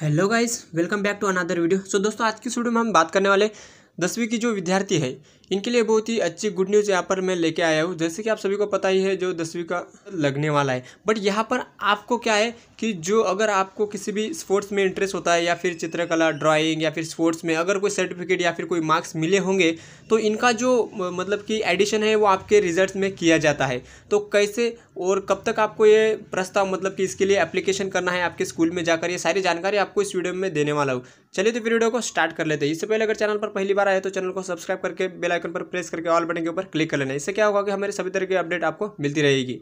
hello guys welcome back to another video so दोस्तों आज की वीडियो में हम बात करने वाले दसवीं की जो विद्यार्थी है इनके लिए बहुत ही अच्छी गुड न्यूज़ यहाँ पर मैं लेके आया हूँ जैसे कि आप सभी को पता ही है जो दसवीं का लगने वाला है बट यहाँ पर आपको क्या है कि जो अगर आपको किसी भी स्पोर्ट्स में इंटरेस्ट होता है या फिर चित्रकला ड्राइंग या फिर स्पोर्ट्स में अगर कोई सर्टिफिकेट या फिर कोई मार्क्स मिले होंगे तो इनका जो मतलब कि एडिशन है वो आपके रिजल्ट में किया जाता है तो कैसे और कब तक आपको ये प्रस्ताव मतलब कि इसके लिए एप्लीकेशन करना है आपके स्कूल में जाकर ये सारी जानकारी आपको इस वीडियो में देने वाला हूँ चलिए तो वीडियो को स्टार्ट कर लेते हैं इससे पहले अगर चैनल पर पहली बार आए तो चैनल को सब्सक्राइब करके बेला आइकन पर प्रेस करके ऑल बटन के ऊपर क्लिक कर लेना इससे क्या होगा कि हमारे सभी तरह की अपडेट आपको मिलती रहेगी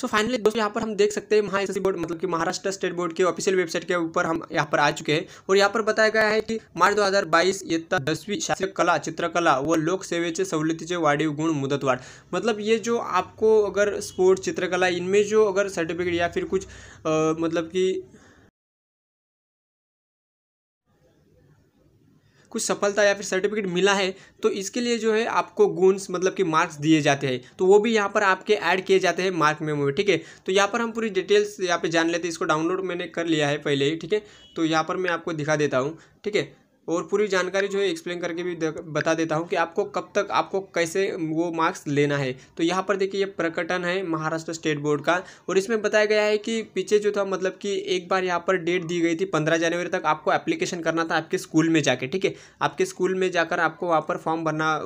सो फाइनली दोस्तों यहाँ पर हम देख सकते हैं महा बोर्ड मतलब कि महाराष्ट्र स्टेट बोर्ड के ऑफिशियल वेबसाइट के ऊपर हम यहाँ पर आ चुके हैं और यहाँ पर बताया गया है कि मार्च 2022 इयत्ता दसवीं शास्त्रीय कला चित्रकला व लोक सवलती सवलतीचे वाढ़ी गुण मुदतवाड़ मतलब ये जो आपको अगर स्पोर्ट्स चित्रकला इनमें जो अगर सर्टिफिकेट या फिर कुछ आ, मतलब कि कुछ सफलता या फिर सर्टिफिकेट मिला है तो इसके लिए जो है आपको गुण्स मतलब कि मार्क्स दिए जाते हैं तो वो भी यहाँ पर आपके ऐड किए जाते हैं मार्क मेमो में ठीक है तो यहाँ पर हम पूरी डिटेल्स यहाँ पर जान लेते हैं इसको डाउनलोड मैंने कर लिया है पहले ही ठीक है तो यहाँ पर मैं आपको दिखा देता हूँ ठीक है और पूरी जानकारी जो है एक्सप्लेन करके भी बता देता हूँ कि आपको कब तक आपको कैसे वो मार्क्स लेना है तो यहाँ पर देखिए ये प्रकटन है महाराष्ट्र स्टेट बोर्ड का और इसमें बताया गया है कि पीछे जो था मतलब कि एक बार यहाँ पर डेट दी गई थी पंद्रह जनवरी तक आपको एप्लीकेशन करना था आपके स्कूल में जाके ठीक है आपके स्कूल में जाकर आपको वहाँ पर फॉर्म भरना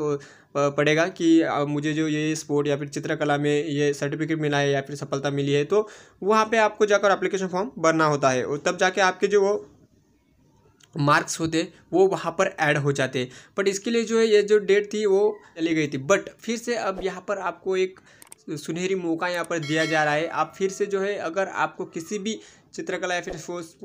पड़ेगा कि मुझे जो ये स्पोर्ट या फिर चित्रकला में ये सर्टिफिकेट मिला है या फिर सफलता मिली है तो वहाँ पे आपको जाकर एप्लीकेशन फॉर्म भरना होता है और तब जाके आपके जो वो मार्क्स होते वो वहाँ पर ऐड हो जाते बट इसके लिए जो है ये जो डेट थी वो चली गई थी बट फिर से अब यहाँ पर आपको एक सुनहरी मौका यहाँ पर दिया जा रहा है आप फिर से जो है अगर आपको किसी भी चित्रकला या फिर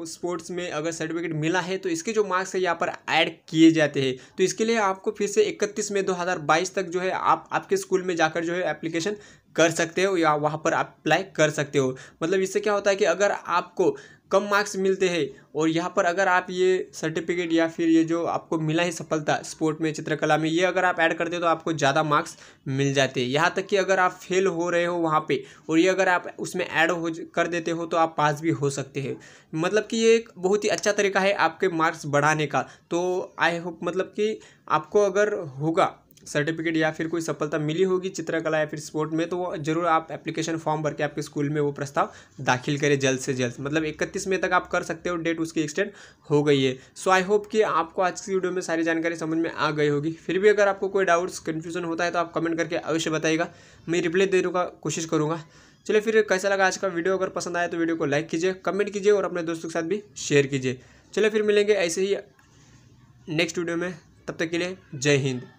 स्पोर्ट्स में अगर सर्टिफिकेट मिला है तो इसके जो मार्क्स है यहाँ पर ऐड किए जाते हैं तो इसके लिए आपको फिर से 31 मई 2022 तक जो है आप आपके स्कूल में जाकर जो है एप्लीकेशन कर सकते हो या वहाँ पर आप अप्लाई कर सकते हो मतलब इससे क्या होता है कि अगर आपको कम मार्क्स मिलते हैं और यहाँ पर अगर आप ये सर्टिफिकेट या फिर ये जो आपको मिला है सफलता स्पोर्ट में चित्रकला में ये अगर आप ऐड करते हो तो आपको ज़्यादा मार्क्स मिल जाते हैं यहाँ तक कि अगर आप फेल हो रहे हो वहाँ पे और ये अगर आप उसमें ऐड हो कर देते हो तो आप पास भी हो सकते हैं मतलब कि ये एक बहुत ही अच्छा तरीका है आपके मार्क्स बढ़ाने का तो आई होप मतलब कि आपको अगर होगा सर्टिफिकेट या फिर कोई सफलता मिली होगी चित्रकला या फिर स्पोर्ट में तो वो जरूर आप एप्लीकेशन फॉर्म भर के आपके स्कूल में वो प्रस्ताव दाखिल करें जल्द से जल्द मतलब इकतीस मई तक आप कर सकते हो डेट उसकी एक्सटेंड हो गई है सो आई होप कि आपको आज की वीडियो में सारी जानकारी समझ में आ गई होगी फिर भी अगर आपको कोई डाउट्स कन्फ्यूजन होता है तो आप कमेंट करके अवश्य बताइएगा मैं रिप्लाई देने का कोशिश करूँगा चलिए फिर कैसा लगा आज का वीडियो अगर पसंद आया तो वीडियो को लाइक कीजिए कमेंट कीजिए और अपने दोस्तों के साथ भी शेयर कीजिए चलिए फिर मिलेंगे ऐसे ही नेक्स्ट वीडियो में तब तक के लिए जय हिंद